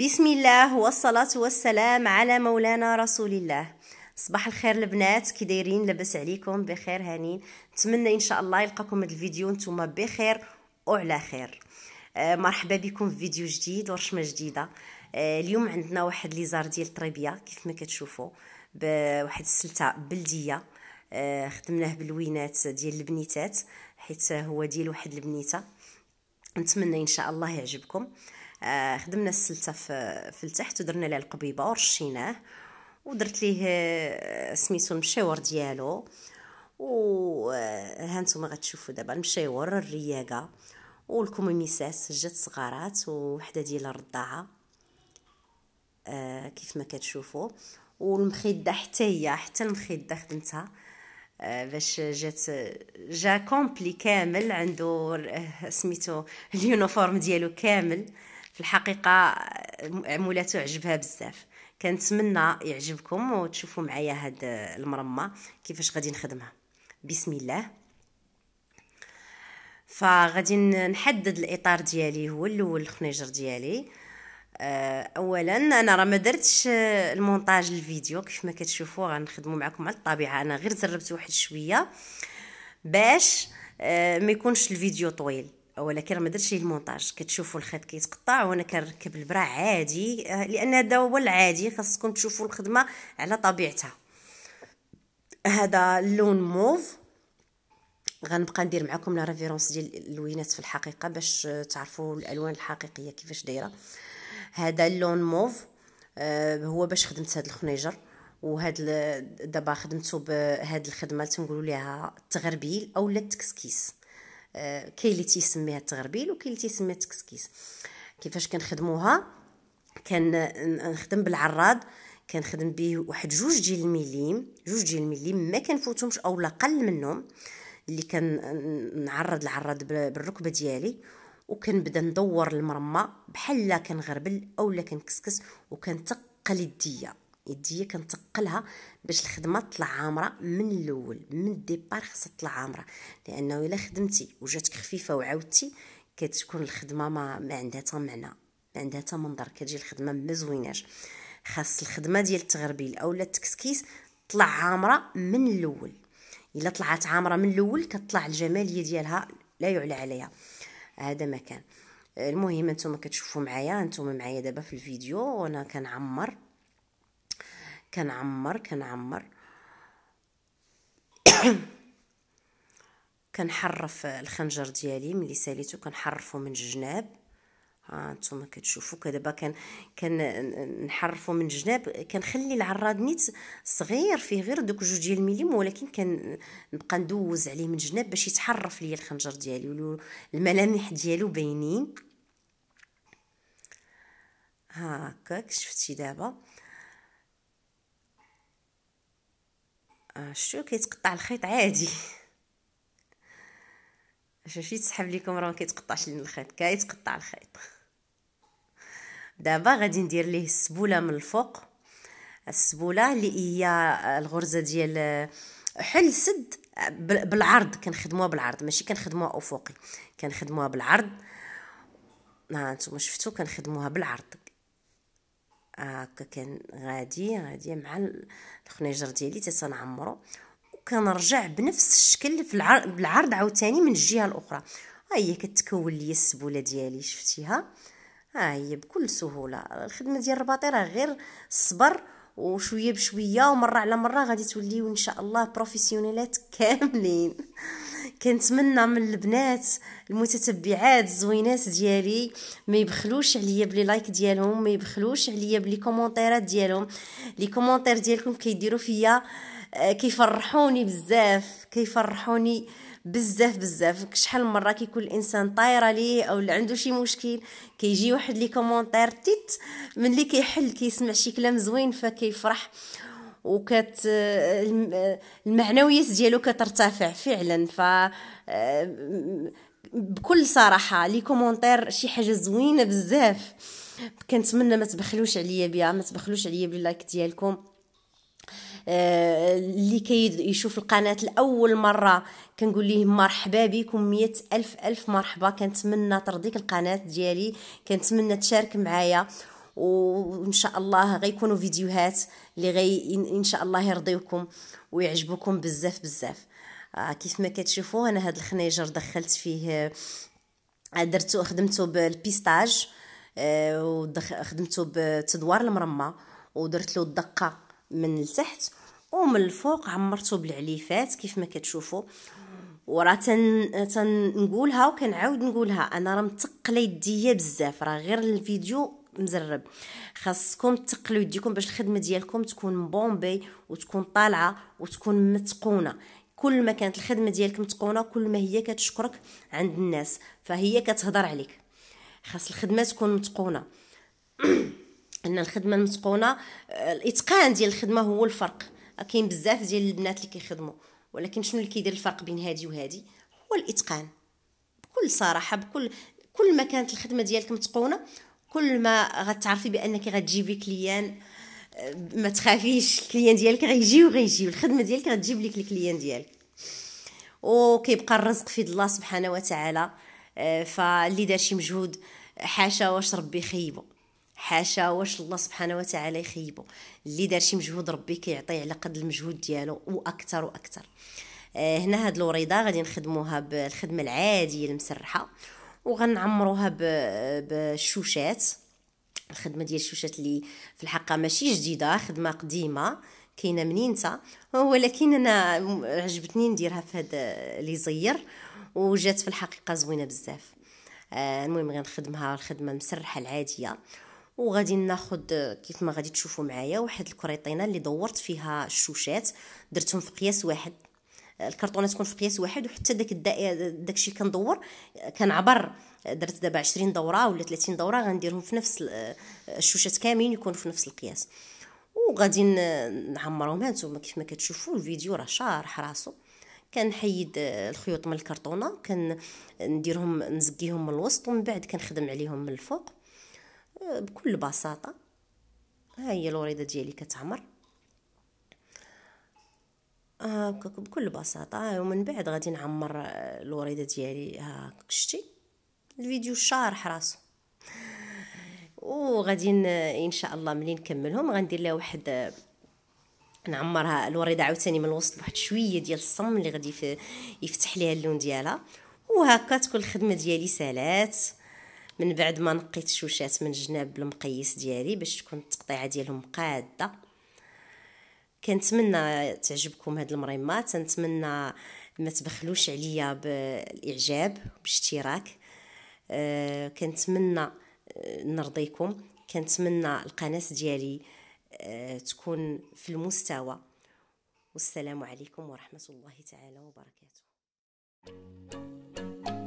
بسم الله والصلاة والسلام على مولانا رسول الله صباح الخير البنات كي دايرين لاباس عليكم بخير هانين نتمنى ان شاء الله يلقاكم هذا الفيديو نتوما بخير وعلى خير آه، مرحبا بكم في فيديو جديد ورشمه جديده آه، اليوم عندنا واحد ليزار ديال الطريبيه كيف ما كتشوفوا بواحد السلته بلديه آه، خدمناه بالوينات ديال البنيتات حيت هو ديال واحد البنيته نتمنى ان شاء الله يعجبكم آه آه، خدمنا السلته في, التحت ودرنا ليه القبيبه ورشيناه ودرت ليه آه، سميتو المشاور ديالو وها نتوما غتشوفوا دابا المشاور الرياقه والكوميميسات جات صغارات وحده ديال الرضاعه آه، كيف ما كتشوفوا والمخده حتى هي حتى المخده خدمتها باش جات جا كومبلي كامل عنده سميتو اليونيفورم ديالو كامل في الحقيقه عمولته عجبها بزاف كنتمنى يعجبكم وتشوفوا معايا هاد المرمى كيفاش غادي نخدمها بسم الله فغادي نحدد الاطار ديالي هو الاول الخنيجر ديالي آه، اولا انا راه ما درتش المونتاج الفيديو كيف ما كتشوفوا غنخدموا معكم على الطبيعه انا غير زربت واحد شويه باش آه، ما يكونش الفيديو طويل ولكن ما درتش ليه المونتاج كتشوفوا الخيط كيتقطع وانا كنركب البرا عادي آه، لان هذا هو العادي خاصكم تشوفوا الخدمه على طبيعتها هذا اللون موف غنبقى ندير معكم لا ريفيرونس ديال اللوينات في الحقيقه باش تعرفوا الالوان الحقيقيه كيفاش دايره هذا اللون موف آه هو باش خدمت هذا الخنيجر وهاد دابا خدمته بهاد الخدمه تنقولوا ليها التغربيل اولا التكسكيس كاين اللي تيسميها التغربيل وكاين اللي تيسميها التكسكيس كيفاش كنخدموها كنخدم بالعراض كنخدم به واحد جوج ديال المليم جوج ديال المليم ما كنفوتهمش اولا قل منهم اللي كنعرض العراض بالركبه ديالي وكنبدا ندور المرمى بحال لا كنغربل اولا كنكسكس وكنتقل الديه يديا كنتقلها باش الخدمه تطلع عامره من الاول من الديبار خاصها تطلع عامره لانه الا خدمتي وجاتك خفيفه وعاودتي كتكون الخدمه ما, ما عندها حتى معنى ما عندها حتى منظر كتجي الخدمه ما زويناش خاص الخدمه ديال التغربيل اولا التكسكيس تطلع عامره من الاول الا طلعت عامره من الاول كتطلع الجماليه ديالها لا يعلى عليها هذا ما كان المهم انتم كتشوفوا معايا انتم معايا دابا في الفيديو وانا كنعمر كنعمر كنعمر كنحرف الخنجر ديالي ملي ساليته كنحرفو من الجناب ها نتوما كتشوفوا كدابا كان كنحرفوا من الجناب كنخلي العراد نيت صغير فيه غير دوك جوج ديال المليم ولكن كنبقى ندوز عليه من الجناب باش يتحرف ليا الخنجر ديالي الملامح ديالو باينين هاكاك شفتي دابا شتو كيتقطع الخيط عادي شي تسحب لكم راه ما كيتقطعش لنا الخيط كيتقطع الخيط دابا غادي ندير ليه السبوله من الفوق السبوله اللي هي الغرزه ديال حل سد بالعرض كنخدموها بالعرض ماشي كنخدموها افقي كنخدموها بالعرض ها نتوما شفتوا كنخدموها بالعرض هكا كان غادي غادي مع الخنيجر ديالي حتى تنعمرو وكنرجع بنفس الشكل في العرض بالعرض عاوتاني من الجهه الاخرى ها هي كتكون لي السبوله ديالي شفتيها ها هي بكل سهوله الخدمه ديال الرباطي راه غير الصبر وشويه بشويه ومره على مره غادي توليو ان شاء الله بروفيسيونيلات كاملين كنتمنى من البنات المتتبعات الزوينات ديالي ما يبخلوش عليا بلي لايك ديالهم ما يبخلوش عليا بلي كومونتيرات ديالهم لي كومونتير ديالكم كيديروا فيا آه، كيفرحوني بزاف كيفرحوني بزاف بزاف شحال من مره كيكون الانسان طايره ليه او اللي عنده شي مشكل كيجي واحد لي كومونتير تيت من اللي كيحل كيسمع شي كلام زوين فكيفرح وكت المعنويات ديالو كترتفع فعلا ف بكل صراحه لي كومونتير شي حاجه زوينه بزاف كنتمنى ما تبخلوش عليا بها ما تبخلوش عليا باللايك ديالكم آه، اللي كيشوف القناه لاول مره كنقول ليه مرحبا بكم مية الف الف مرحبا كنتمنى ترضيك القناه ديالي كنتمنى تشارك معايا وان شاء الله غيكونوا فيديوهات اللي غي ان شاء الله يرضيوكم ويعجبوكم بزاف بزاف آه كيف ما كتشوفوا انا هذا الخنيجر دخلت فيه آه، درتو خدمته بالبيستاج آه وخدمته بتدوار المرمى ودرت له الدقه من التحت ومن الفوق عمرته بالعليفات كيف ما كتشوفوا ورا تن... تنقولها وكنعاود نقولها انا راه متقله يديا بزاف راه غير الفيديو مزرب خاصكم تقلوا يديكم باش الخدمه ديالكم تكون بومبي وتكون طالعه وتكون متقونه كل ما كانت الخدمه ديالك متقونه كل ما هي كتشكرك عند الناس فهي كتهضر عليك خاص الخدمه تكون متقونه ان الخدمه المتقونه آه، الاتقان ديال الخدمه هو الفرق آه، كاين بزاف ديال البنات اللي كيخدموا ولكن شنو اللي كيدير الفرق بين هادي وهادي هو الاتقان بكل صراحه بكل كل ما كانت الخدمه ديالك متقونه كل ما غتعرفي بانك غتجيبي كليان آه، ما تخافيش الكليان ديالك غيجي وغيجي الخدمه ديالك غتجيب لك الكليان ديالك وكيبقى الرزق في الله سبحانه وتعالى آه، فاللي دار شي مجهود حاشا واش ربي يخيبو حاشا واش الله سبحانه وتعالى يخيبو اللي دار شي مجهود ربي كيعطيه على قد المجهود ديالو واكثر واكثر آه، هنا هاد الوريضه غادي نخدموها بالخدمه العاديه المسرحه وغنعمروها بالشوشات الخدمه ديال الشوشات اللي في الحقيقه ماشي جديده خدمه قديمه كاينه منين ولكن انا عجبتني نديرها في هذا لي زير وجات في الحقيقه زوينه بزاف آه المهم غنخدمها الخدمه مسرحه العاديه وغادي ناخد كيف ما غادي تشوفوا معايا واحد الكريطينه اللي دورت فيها الشوشات درتهم في قياس واحد الكرتونه تكون في قياس واحد وحتى داك داكشي اللي كندور كنعبر درت دابا 20 دوره ولا 30 دوره غنديرهم في نفس الشوشات كاملين يكونوا في نفس القياس وغادي نعمرهم هانتوما كيف ما كتشوفوا الفيديو راه شارح راسو كنحيد الخيوط من الكرتونه كنديرهم نزقيهم من الوسط ومن بعد كنخدم عليهم من الفوق بكل بساطه ها هي الوريده ديالي كتعمر هاكا بكل بساطة ومن بعد غادي نعمر الوريدة ديالي هاكاك شتي الفيديو شارح راسو وغادي ان شاء الله ملي نكملهم غندير لها واحد نعمرها الوريده عاوتاني من الوسط بواحد شويه ديال الصم اللي غادي يفتح ليها اللون ديالها وهكا تكون الخدمه ديالي سالات من بعد ما نقيت الشوشات من جناب المقيس ديالي باش تكون التقطيعه ديالهم قاده كنتمنى تعجبكم هاد المريمه تنتمنى ما تبخلوش عليا بالاعجاب باشتراك آه، كنتمنى آه، نرضيكم كنتمنى القناه ديالي آه، تكون في المستوى والسلام عليكم ورحمه الله تعالى وبركاته